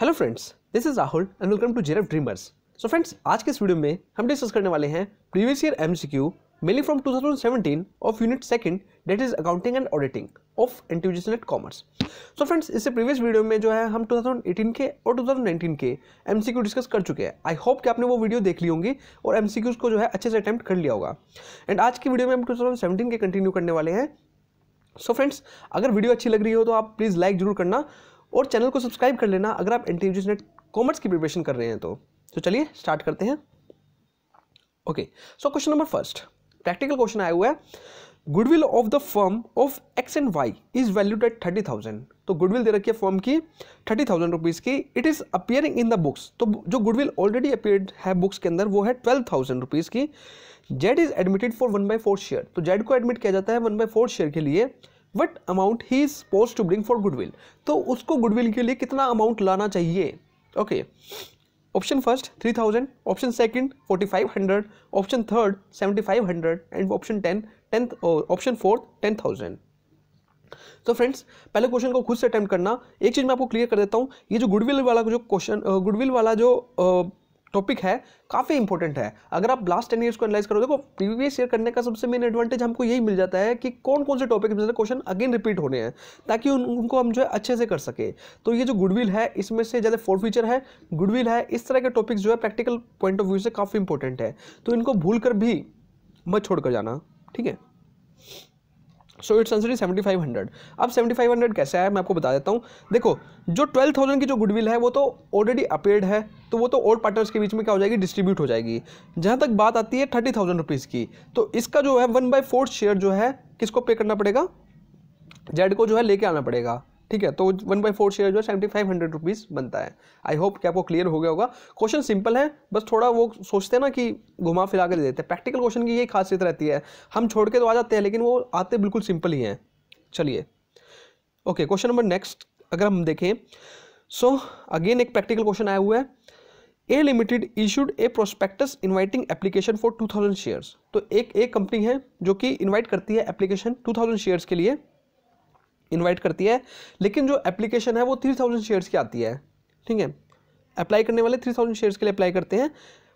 hello friends this is Rahul and welcome to जेरफ dreamers so friends आज के इस वीडियो में हम डिस्कस करने वाले हैं previous year M C Q mainly from two thousand seventeen of unit second that is accounting and auditing of individual at commerce so friends इससे प्रीवियस वीडियो में जो है हम टू थाउजेंड एटीन के और टू थाउजेंड नाइनटीन के MCQ discuss कर चुके हैं आई होप कि आपने वो वीडियो देख ली होंगी और क्यूज को जो है अच्छे से अटैम्प्ट कर लिया होगा एंड आज की वीडियो में हम टू थाउजेंड सेवेंटीन के कंटिन्यू करने वाले हैं सो so फ्रेंड्स अगर वीडियो अच्छी लग रही हो तो आप प्लीज़ लाइक जरूर करना और चैनल को सब्सक्राइब कर लेना अगर आप इंटेलिजेंस नेट कॉमर्स की प्रिपरेशन कर रहे हैं तो तो चलिए स्टार्ट करते हैं okay so question number first practical question आया हुआ है goodwill of the firm of X and Y is valued at thirty thousand तो गुडविल दे रखी है फर्म की थर्टी थाउजेंड रुपीज़ की it is appearing in the books तो जो गुडविल ऑलरेडी अपियर है बुक्स के अंदर वो है ट्वेल्व थाउजेंड रुपीज़ की Z is admitted for one by four share तो जेड को एडमिट किया जाता है वन बाई फोर शेयर के लिए what amount he is post to bring for goodwill तो उसको गुडविल के लिए कितना अमाउंट लाना चाहिए okay option first three thousand option second forty five hundred option third seventy five hundred and option ten tenth option fourth ten thousand तो friends पहले क्वेश्चन को खुद से अटेम्प्ट करना एक चीज़ मैं आपको क्लियर कर देता हूँ ये जो गुडविल वाला जो क्वेश्चन गुडविल वाला जो टॉपिक है काफ़ी इंपॉर्टेंट है अगर आप लास्ट टेन ईयर्स को एनालाइज करो देखो प्रीवियस ईयर करने का सबसे मेन एडवांटेज हमको यही मिल जाता है कि कौन कौन से टॉपिक में क्वेश्चन अगेन रिपीट होने हैं ताकि उन, उनको हम जो है अच्छे से कर सके तो ये जो गुडविल है इसमें से ज़्यादा फोर फीचर है गुडविल है इस तरह के टॉपिक्स जो है प्रैक्टिकल पॉइंट ऑफ व्यू से काफ़ी इंपॉर्टेंट है तो इनको भूल कर भी मत छोड़ कर जाना ठीक है so it's answer is seventy five hundred अब सेवेंटी फाइव हंड्रेड कैसे आया मैं आपको बता देता हूँ देखो जो ट्वेल्व थाउजेंड की जो गुडविल है वो तो ऑलरेडी अपेयर्ड है तो वो तो ओल्ड पार्टनर्स के बीच में क्या हो जाएगी डिस्ट्रीब्यूट हो जाएगी जहाँ तक बात आती है थर्टी थाउजेंड रुपीज़ की तो इसका जो है वन बाई फोर्थ शेयर जो है किसको पे करना पड़ेगा जेड को जो है लेके आना पड़ेगा ठीक है तो वन बाई फोर शेयर जो है सेवेंटी फाइव हंड्रेड रुपीज़ बनता है आई होप कि आपको क्लियर हो गया होगा क्वेश्चन सिंपल है बस थोड़ा वो सोचते हैं ना कि घुमा फिरा कर दे देते हैं प्रैक्टिकल क्वेश्चन की ये खासियत रहती है हम छोड़ के तो आ जाते हैं लेकिन वो आते बिल्कुल सिंपल ही हैं चलिए ओके क्वेश्चन नंबर नेक्स्ट अगर हम देखें सो so, अगेन एक प्रैक्टिकल क्वेश्चन आया हुआ है A limited issued a prospectus inviting application for 2000 shares तो एक एक कंपनी है जो कि इनवाइट करती है एप्लीकेशन 2000 शेयर्स के लिए इन्वाइट करती है लेकिन जो एप्लीकेशन है वो थ्री थाउजेंड शेयर्स की आती है ठीक है अप्लाई करने वाले थ्री थाउजेंड शेयर्स के लिए अप्लाई करते हैं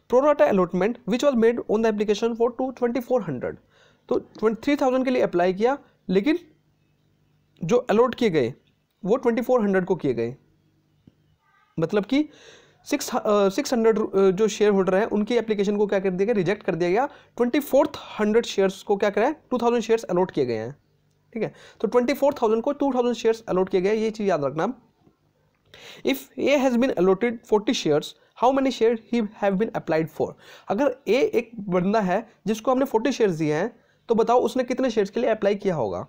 pro rata allotment which was made on the application for two twenty four hundred तो थ्री थाउजेंड के लिए अप्लाई किया लेकिन जो अलॉट किए गए वो ट्वेंटी फोर हंड्रेड को किए गए मतलब कि सिक्स सिक्स हंड्रेड जो शेयर होल्डर हैं उनकी एप्लीकेशन को क्या कर दिया गया रिजेक्ट कर दिया गया ट्वेंटी फोर्थ हंड्रेड शेयर्स को क्या करा है टू थाउजेंड शेयर्स अलॉट किए गए हैं ठीक है तो ट्वेंटी फोर थाउजेंड को टू थाउजेंड शेयर्स अलॉट किया गया ये चीज़ याद रखना if A has been allotted forty shares how many share he have been applied for अगर ए एक बंदा है जिसको हमने फोर्टी शेयर्स दिए हैं तो बताओ उसने कितने शेयर्स के लिए अप्लाई किया होगा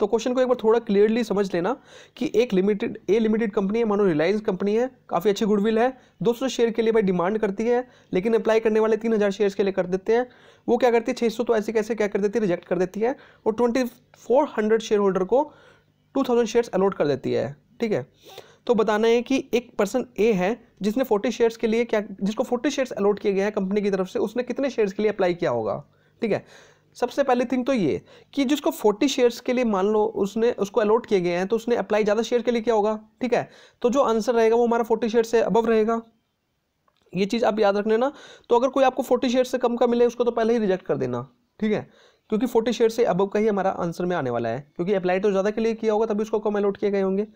तो क्वेश्चन को एक बार थोड़ा क्लियरली समझ लेना कि एक लिमिटेड ए लिमिटेड कंपनी है मानो रिलायंस कंपनी है काफ़ी अच्छी गुडविल है 200 शेयर के लिए भाई डिमांड करती है लेकिन अप्लाई करने वाले 3000 शेयर्स के लिए कर देते हैं वो क्या करती है 600 तो ऐसे कैसे क्या कर देती है रिजेक्ट कर देती है और ट्वेंटी शेयर होल्डर को टू शेयर्स अलॉट कर देती है ठीक है तो बताना है कि एक पर्सन ए है जिसने फोर्टी शेयर्स के लिए क्या जिसको फोर्टी शेयर्स अलॉट किए गए हैं कंपनी की तरफ से उसने कितने शेयर्स के लिए अप्लाई किया होगा ठीक है सबसे पहली थिंग तो ये कि जिसको 40 शेयर्स के लिए मान लो उसने उसको अलॉट किए गए हैं तो उसने अप्लाई ज़्यादा शेयर के लिए किया होगा ठीक है तो जो आंसर रहेगा वो हमारा 40 शेयर से अबव रहेगा ये चीज़ आप याद रख लेना तो अगर कोई आपको 40 शेयर से कम का मिले उसको तो पहले ही रिजेक्ट कर देना ठीक है क्योंकि फोर्टी शेयर से अबव का ही हमारा आंसर में आने वाला है क्योंकि अप्लाई तो ज़्यादा के लिए किया होगा तभी उसको कम अलॉट किए गए होंगे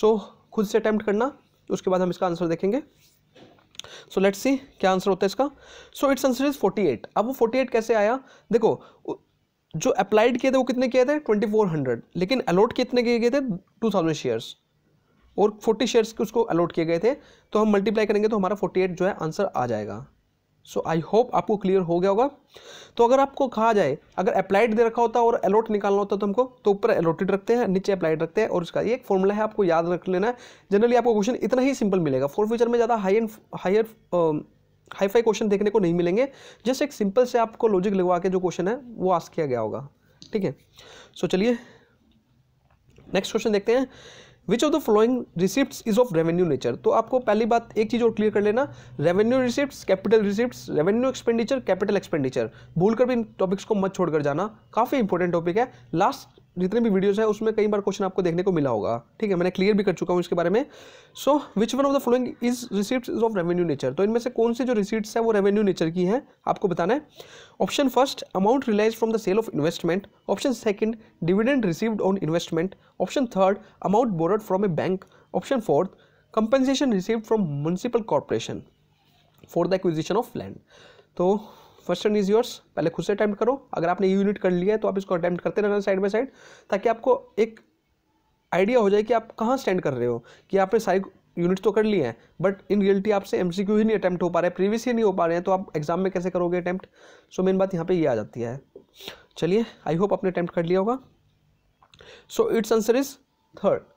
सो खुद से अटैम्प्ट करना उसके बाद हम इसका आंसर देखेंगे सो लेट्स सी क्या आंसर होता है इसका सो इट्स आंसर इज 48 अब वो 48 कैसे आया देखो जो अप्लाइड किए थे वो कितने किए थे 2400 लेकिन अलॉट कितने किए गए थे 2000 शेयर्स और 40 शेयर्स के उसको अलॉट किए गए थे तो हम मल्टीप्लाई करेंगे तो हमारा 48 जो है आंसर आ जाएगा सो आई होप आपको क्लियर हो गया होगा तो अगर आपको कहा जाए अगर अप्लाइड दे रखा होता और अलॉट निकालना होता तो हमको तो ऊपर अलॉटेड रखते हैं नीचे अप्लाइड रखते हैं और उसका ये एक फॉर्मूला है आपको याद रख लेना जनरली आपको क्वेश्चन इतना ही सिंपल मिलेगा फोर फ्यूचर में ज़्यादा high and higher hi-fi question देखने को नहीं मिलेंगे जस्ट एक सिंपल से आपको लॉजिक लगवा के जो क्वेश्चन है वो आस्क किया गया होगा ठीक है सो चलिए नेक्स्ट क्वेश्चन देखते हैं which of the following receipt is of revenue nature तो आपको पहली बात एक चीज़ और क्लियर कर लेना revenue receipt capital receipt revenue expenditure capital expenditure भूल कर भी इन टॉपिक्स को मत छोड़कर जाना काफ़ी इंपॉर्टेंट टॉपिक है लास्ट जितने भी वीडियोस हैं उसमें कई बार क्वेश्चन आपको देखने को मिला होगा ठीक है मैंने क्लियर भी कर चुका हूँ इसके बारे में so which one of the following is receipt is of revenue nature तो इनमें से कौन से जो रिसीट्स है वो रेवेन्यू नेचर की है आपको बताना है option first amount realised from the sale of investment option second dividend received on investment option third amount borrowed from a bank option fourth compensation received from municipal corporation for the acquisition of land तो first is yours पहले खुद से attempt करो अगर आपने ये unit कर लिया है तो आप इसको अटैम्प्ट करते रहना साइड बाई साइड ताकि आपको एक आइडिया हो जाए कि आप कहाँ स्टैंड कर रहे हो कि आपने सारी यूनिट्स तो कर लिए हैं बट इन रियलिटी आपसे एम ही नहीं अटैम्प्ट हो पा रहे हैं प्रीवियस ही नहीं हो पा रहे हैं तो आप एग्जाम में कैसे करोगे अटैम्प्ट सो मेन बात यहाँ पर ये आ जाती है चलिए आई होप आपने अटैम्प्ट कर लिया होगा so it's answer is third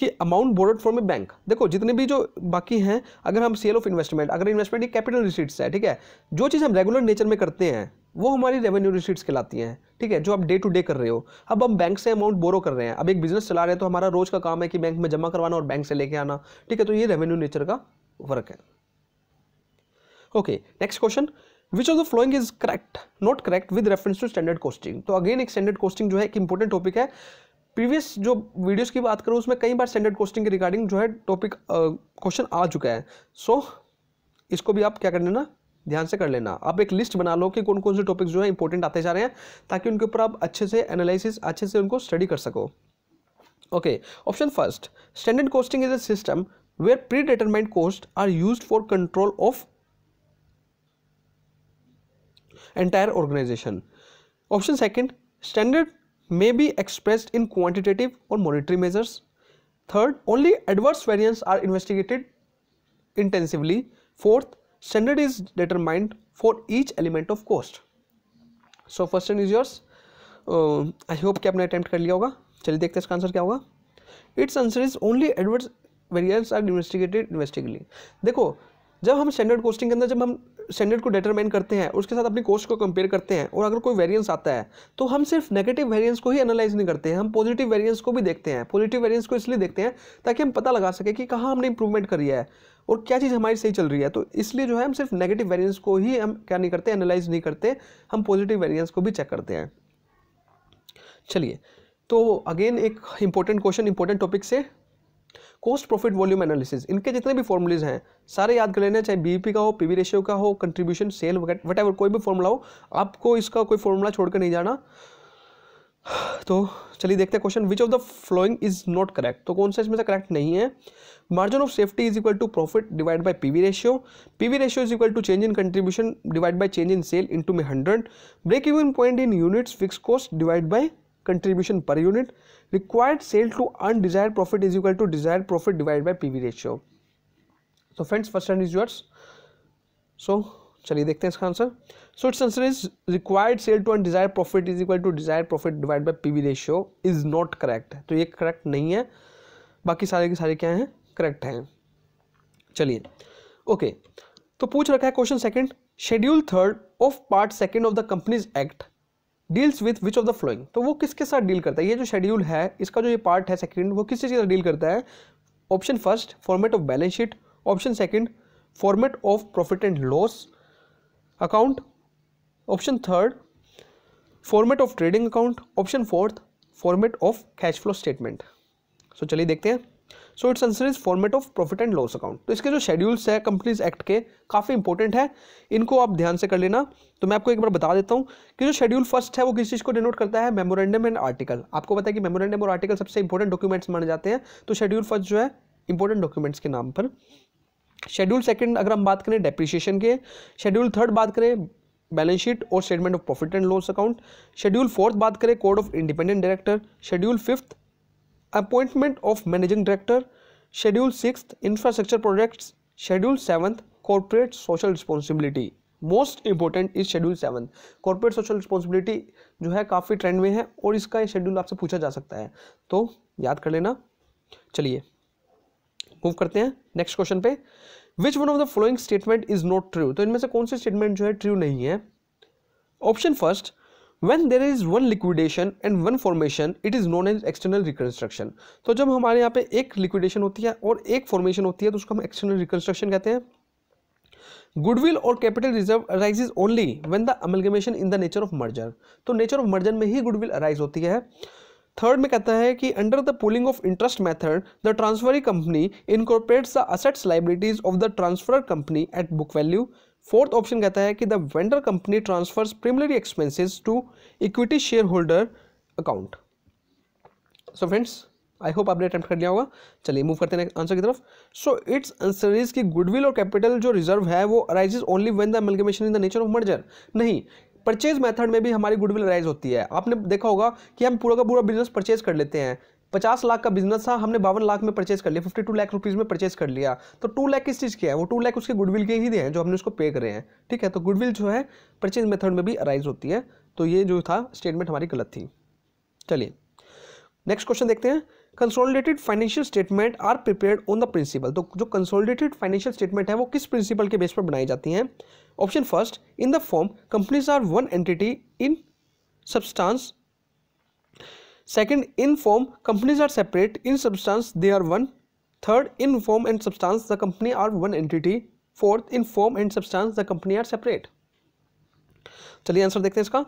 कि amount borrowed from a bank देखो जितने भी जो बाकी हैं अगर हम सेल ऑफ इन्वेस्टमेंट अगर इन्वेस्टमेंट ये कैपिटल रिसीट्स है ठीक है जो चीज़ हम रेगुलर नेचर में करते हैं वो हमारी रेवेन्यू रिसीट्स कहलाती हैं ठीक है जो आप डे टू डे कर रहे हो अब हम बैंक से अमाउंट बोरो कर रहे हैं अब एक बिजनेस चला रहे हैं तो हमारा रोज़ का काम है कि बैंक में जमा करवाना और बैंक से लेके आना ठीक है तो ये रेवेन्यू नेचर का वर्क है okay next question which of the following is correct not correct with reference to standard costing तो अगेन एक स्टैंडर्ड कोस्टिंग जो है एक इंपॉर्टेंट टॉपिक है प्रीवियस जो वीडियोस की बात करूँ उसमें कई बार स्टैंडर्ड कोस्टिंग के रिगार्डिंग जो है टॉपिक क्वेश्चन आ चुका है सो so, इसको भी आप क्या कर लेना ध्यान से कर लेना आप एक लिस्ट बना लो कि कौन कौन से टॉपिक्स जो है इंपॉर्टेंट आते जा रहे हैं ताकि उनके ऊपर आप अच्छे से एनालिसिस अच्छे से उनको स्टडी कर सको okay option first standard costing is a system where predetermined cost are use for control of entire organisation option second standard may be express in quantitative और monetary measures third only adverse variants are investigated intensively fourth standard is determined for each element of cost so first is yours I hope कि आपने attempt कर लिया होगा चलिए देखते हैं इसका आंसर क्या होगा it's answer is only adverse variants are investigated इन्वेस्टिगली देखो जब हम स्टैंडर्ड कोस्टिंग के अंदर जब हम स्टैंडर्ड को डिटरमाइन करते हैं उसके साथ अपनी कोस्ट को कंपेयर करते हैं और अगर कोई वेरिएंस आता है तो हम सिर्फ नेगेटिव वेरिएंस को ही एनालाइज नहीं करते हैं हम पॉजिटिव वेरिएंस को भी देखते हैं पॉजिटिव वेरिएंस को इसलिए देखते हैं ताकि हम पता लगा सकें कि कहाँ हमने इंप्रूवमेंट करी है और क्या चीज़ हमारी सही चल रही है तो इसलिए जो है हम सिर्फ नेगेटिव वेरियंस को ही हम क्या नहीं करते एनालाइज नहीं करते हम पॉजिटिव वेरियंस को भी चेक करते हैं चलिए तो अगेन एक इंपॉर्टेंट क्वेश्चन इंपॉर्टेंट टॉपिक से कॉस्ट प्रॉफिट वॉल्यूम एनालिसिस इनके जितने भी फॉर्मुलेज हैं सारे याद कर लेने चाहे बीपी का हो पीवी रेशियो का हो कंट्रीब्यूशन सेल वट कोई भी फॉर्मूला हो आपको इसका कोई फॉर्मूला छोड़कर नहीं जाना तो चलिए देखते हैं question which of the following is not correct तो कौन सा इसमें से करेक्ट नहीं है margin of safety is equal to profit divide by PV ratio PV ratio is equal to change in contribution divide by change in sale into में hundred break even point in units fix cost divide by contribution per unit required sale to profit is equal to desire profit divide by P V ratio so friends first and is yours so चलिए देखते हैं इसका answer so it's answer is required sale to undesired profit is equal to desire profit divide P PV ratio is not correct तो ये correct नहीं है बाकी सारे के सारे क्या हैं करेक्ट हैं चलिए ओके तो पूछ रखा है question second schedule third of part second of the companies act deals with which of the following तो वो किसके साथ डील करता है ये जो शेड्यूल है इसका जो ये पार्ट है सेकंड वो किस चीज़ के साथ डील करता है option first format of balance sheet option second format of profit and loss account option third format of trading account option fourth format of cash flow statement so चलिए देखते हैं so it's answer is format of profit and loss account तो इसके जो schedules है companies act के काफ़ी important है इनको आप ध्यान से कर लेना तो मैं आपको एक बार बता देता हूँ कि जो शेड्यूल फर्स्ट है वो किस चीज़ को डिनोट करता है मेमोरेंडम एंड आर्टिकल आपको पता है कि मेमोरेंडम और आर्टिकल सबसे इंपॉर्टेंट डॉक्यूमेंट्स माने जाते हैं तो शेड्यूल फर्स्ट जो है इंपॉर्टेंट डॉक्यूमेंट्स के नाम पर शेड्यूल सेकंड अगर हम बात करें डेप्रिशिएशन के शेड्यूल थर्ड बात करें बैलेंस शीट और statement of profit and loss account schedule fourth बात करें code of independent director schedule fifth appointment of managing director schedule six infrastructure projects schedule seventh corporate social responsibility most important is schedule seven corporate social responsibility जो है काफ़ी trend में है और इसका schedule आपसे पूछा जा सकता है तो याद कर लेना चलिए मूव करते हैं नेक्स्ट क्वेश्चन पे which one of the following statement is not true तो इनमें से कौन से स्टेटमेंट जो है ट्रू नहीं है option first when there is one liquidation and one formation it is known as external reconstruction तो जब हमारे यहाँ पे एक liquidation होती है और एक formation होती है तो उसको हम external reconstruction कहते हैं गुडविल और capital reserve arises only when the amalgamation in the nature of merger तो नेचर ऑफ मर्जर में ही गुडविल अराइज होती है थर्ड में कहता है कि under the pooling of interest method the transferee company incorporates the assets liabilities of the transfer company at book value fourth option कहता है कि the vendor company transfers preliminary expenses to equity shareholder account so friends I hope आपने attempt कर लिया होगा चलिए move करते हैं आंसर की तरफ सो इट्स आंसर इज की गुडविल और कैपिटल जो रिजर्व है वो arise only when the amalgamation in the nature of merger नहीं परचेज मेथड में भी हमारी गुडविल अराइज होती है आपने देखा होगा कि हम पूरा का पूरा बिजनेस परचेज कर लेते हैं पचास लाख का बिजनेस था हमने बावन लाख में परचेज कर लिया फिफ्टी टू लाख रुपीज़ में परचेज कर लिया तो टू लाख किस चीज़ किया है वो टू लाख उसके गुडविल के ही दे हैं जो हमने उसको पे करे हैं ठीक है तो गुडविल जो है परचेज मेथड में भी अराइज होती है तो ये जो था स्टेटमेंट हमारी गलत थी चलिए नेक्स्ट क्वेश्चन देखते हैं consolidated financial statement are prepared on the principle तो जो कंसोलिडेटेड फाइनेंशियल स्टेटमेंट है वो किस प्रिंसिपल के बेस पर बनाई जाती हैं option first in the form companies are one entity in substance second in form companies are separate in substance they are one third in form and substance the company are one entity fourth in form and substance the company are separate चलिए answer देखते हैं इसका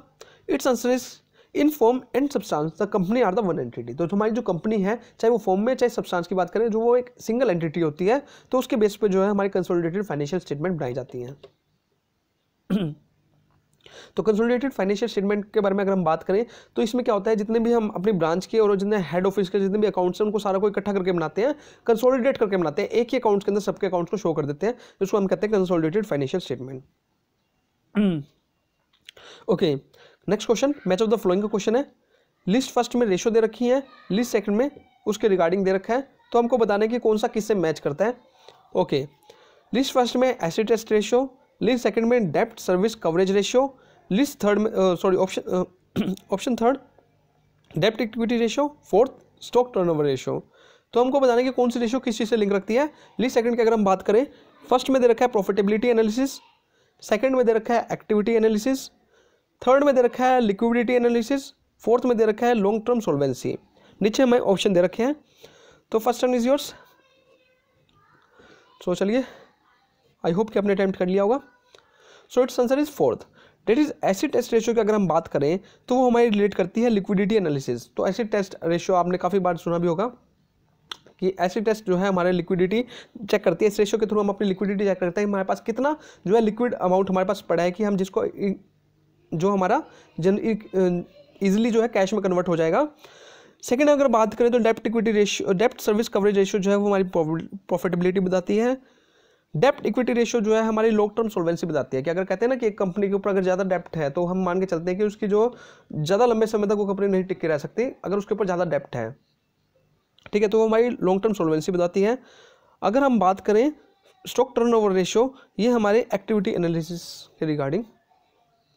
it's answer is in form and substance the company are the one entity तो हमारी जो company है चाहे वो फॉर्म में चाहे सब्सटेंस की बात करें जो वो एक सिंगल एंटिटी होती है तो उसके बेस पर जो है हमारी कंसोलिडेटेड फाइनेंशियल स्टेटमेंट बनाई जाती है तो कंसोलिडेटेड फाइनेंशियल स्टेटमेंट के बारे में अगर हम बात करें तो इसमें क्या होता है जितने भी हम अपनी ब्रांच के और जितने हेड ऑफिस के जितने भी अकाउंट्स हैं उनको सारा को इकट्ठा करके बनाते हैं कंसोलिडेट करके बनाते हैं एक ही अकाउंट्स के अंदर सबके अकाउंट्स को शो कर देते हैं जिसको हम कहते हैं consolidated financial statement okay next question match of the following का क्वेश्चन है लिस्ट फर्स्ट में रेशो दे रखी है लिस्ट सेकंड में उसके रिगार्डिंग दे रखा है तो हमको बताना है कि कौन सा किससे मैच करता है ओके लिस्ट फर्स्ट में acid test ratio list second में डेप्ट service coverage ratio list third में सॉरी ऑप्शन ऑप्शन थर्ड डेप्ट equity ratio fourth stock turnover ratio तो हमको बताने की कौन सी रेशियो किस चीज़ से लिंक रखती है लिस्ट सेकंड की अगर हम बात करें फर्स्ट में दे रखा है प्रॉफिटेबिलिटी एनालिसिस सेकंड में दे रखा है एक्टिविटी एनालिसिस थर्ड में दे रखा है लिक्विडिटी एनालिसिस फोर्थ में दे रखा है लॉन्ग टर्म सोलवेंसी नीचे हमें ऑप्शन दे रखे हैं तो फर्स्ट टर्म इज योर्स तो चलिए आई होप कि आपने अटैम्प्ट कर लिया होगा so it's answer is fourth that is acid test ratio की अगर हम बात करें तो वो हमारी रिलेट करती है लिक्विडिटी एनालिसिस तो एसिड टेस्ट रेशियो आपने काफ़ी बार सुना भी होगा कि एसिड टेस्ट जो है हमारे लिक्विडिटी चेक करती है इस रेशियो के थ्रू हम अपनी लिक्विडिटी चेक करते हैं हमारे पास कितना जो है लिक्विड अमाउंट हमारे पास पड़ा है कि हम जिसको जो हमारा जन ईजिली जो है कैश में कन्वर्ट हो जाएगा सेकेंड अगर बात करें तो डेप्ट इक्विटी रेशियो डेप्ट सर्विस कवरेज रेशियो जो है वो हमारी प्रॉफिटेबिलिटी बताती है डेप्ट इक्विटी रेशियो जो है हमारी लॉन्ग टर्म सोलवेंसी बताती है कि अगर कहते हैं ना कि एक कंपनी के ऊपर अगर ज़्यादा डेप्ट है तो हम मान के चलते हैं कि उसकी जो ज़्यादा लंबे समय तक वो कंपनी नहीं टिक रह सकती अगर उसके ऊपर ज़्यादा डेप्ट है ठीक है तो वो हमारी लॉन्ग टर्म सोलवेंसी बताती है अगर हम बात करें स्टॉक ओवर रेशियो ये हमारे एक्टिविटी एनालिसिस के रिगार्डिंग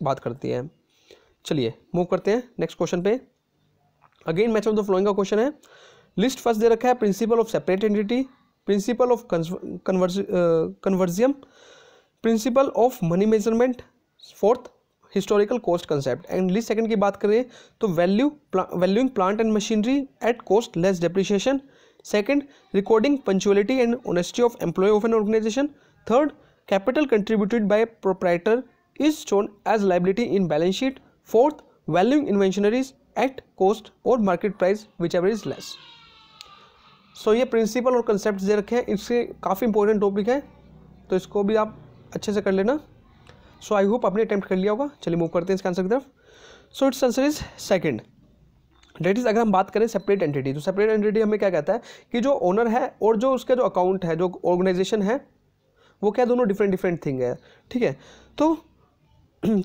बात करती है चलिए मूव करते हैं नेक्स्ट क्वेश्चन पे again match of the following का क्वेश्चन है लिस्ट फर्स्ट दे रखा है principle of separate entity principle of conservatism principle of money measurement fourth historical cost concept and list second की बात करें तो value valuing plant and machinery at cost less depreciation second recording punctuality and honesty of employee of an organisation third capital contributed by proprietor is shown as liability in balance sheet fourth valuing inventories at cost और market price whichever is less so ये principle और concept दे रखे हैं इससे काफ़ी important topic है तो इसको भी आप अच्छे से कर लेना सो आई होप आपने अटैम्प्ट कर लिया होगा चलिए मूव करते हैं इसके आंसर की तरफ so it's answer is second that is अगर हम बात करें सेपरेट एंटिटी तो सेपरेट एंटिटी हमें क्या कहता है कि जो ओनर है और जो उसका जो अकाउंट है जो ऑर्गेनाइजेशन है वो क्या दोनों डिफरेंट डिफरेंट थिंग है ठीक है तो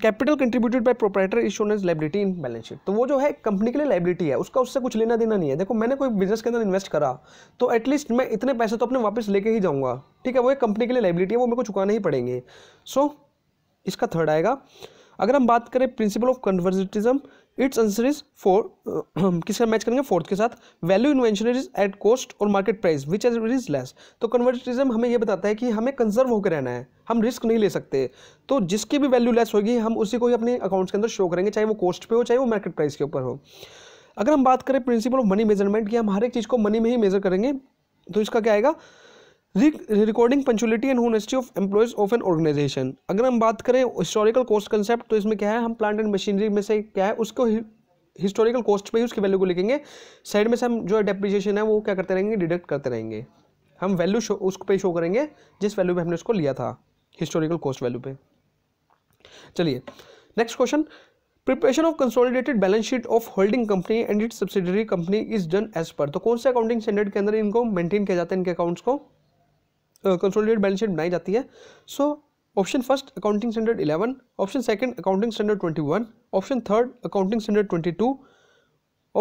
capital contributed by proprietor is shown as liability in balance sheet तो वो जो है कंपनी के लिए लाइबिलिटी है उसका उससे कुछ लेना देना नहीं है देखो मैंने कोई बिजनेस के अंदर इन्वेस्ट करा तो एटलीस्ट मैं इतने पैसे तो अपने वापस लेके ही जाऊँगा ठीक है वो एक कंपनी के लिए लाइबिलिटी है वो मेरे को चुकाना ही पड़ेंगे सो so, इसका थर्ड आएगा अगर हम बात करें principle of conservatism it's answer is four किसका मैच करेंगे फोर्थ के साथ वैल्यू इन्वेंशन इज एट कॉस्ट और market price whichever is less तो कन्वर्टिज्म हमें यह बताता है कि हमें कंजर्व होकर रहना है हम रिस्क नहीं ले सकते तो जिसकी भी वैल्यू लेस होगी हम उसी को ही अपने अकाउंट्स के अंदर शो करेंगे चाहे वो कॉस्ट पे हो चाहे वो मार्केट प्राइस के ऊपर हो अगर हम बात करें प्रिंसिपल ऑफ मनी मेजरमेंट की हम हर एक चीज़ को मनी में ही मेजर करेंगे तो इसका क्या आएगा recording punctuality and honesty of employees of an organisation अगर हम बात करें हिस्टोरिकल कॉस्ट कंसेप्ट तो इसमें क्या है हम प्लांट एंड मशीनरी में से क्या है उसको हिस्टोरिकल कॉस्ट पे ही उसकी वैल्यू को लिखेंगे साइड में से हम जो डेप्रिजिएशन है वो क्या करते रहेंगे डिडक्ट करते रहेंगे हम वैल्यू शो उस पे शो करेंगे जिस वैल्यू पे हमने उसको लिया था हिस्टोरिकल कॉस्ट वैल्यू पे चलिए next question preparation of consolidated balance sheet of holding company and its subsidiary company is done as per तो कौन से अकाउंटिंग स्टैंडर्ड के अंदर इनको मेंटेन किया जाता है इनके अकाउंट्स को कंसोलिडेट बैलेंस शीट बनाई जाती है so option first accounting standard eleven option second accounting standard twenty one option third accounting standard twenty two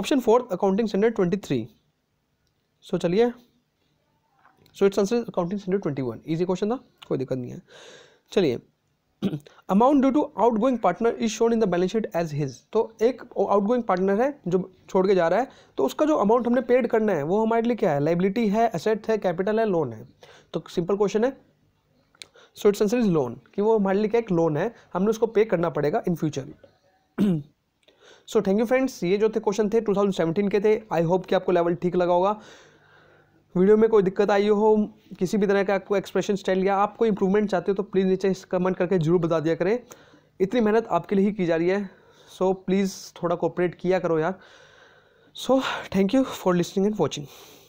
option fourth accounting standard twenty three so चलिए so it's answer accounting standard twenty one easy question था कोई दिक्कत नहीं है चलिए amount due to outgoing partner is shown in the balance sheet as his तो एक out outgoing partner है जो छोड़ के जा रहा है तो उसका जो अमाउंट हमने पेड करना है वो हमारे लिए क्या है लाइबिलिटी है असेट है कैपिटल है लोन है तो सिंपल क्वेश्चन है so it's answer is loan कि वो हमारे लिए क्या एक लोन है हमने उसको पे करना पड़ेगा in future so thank you friends ये जो थे क्वेश्चन थे 2017 के थे आई होप कि आपको लेवल ठीक लगा होगा वीडियो में कोई दिक्कत आई हो किसी भी तरह का आपको एक्सप्रेशन स्टाइल या आप कोई इंप्रूवमेंट चाहते हो तो प्लीज़ नीचे इस कमेंट करके जरूर बता दिया करें इतनी मेहनत आपके लिए ही की जा रही है सो प्लीज़ थोड़ा कोऑपरेट किया करो यार so thank you for listening and watching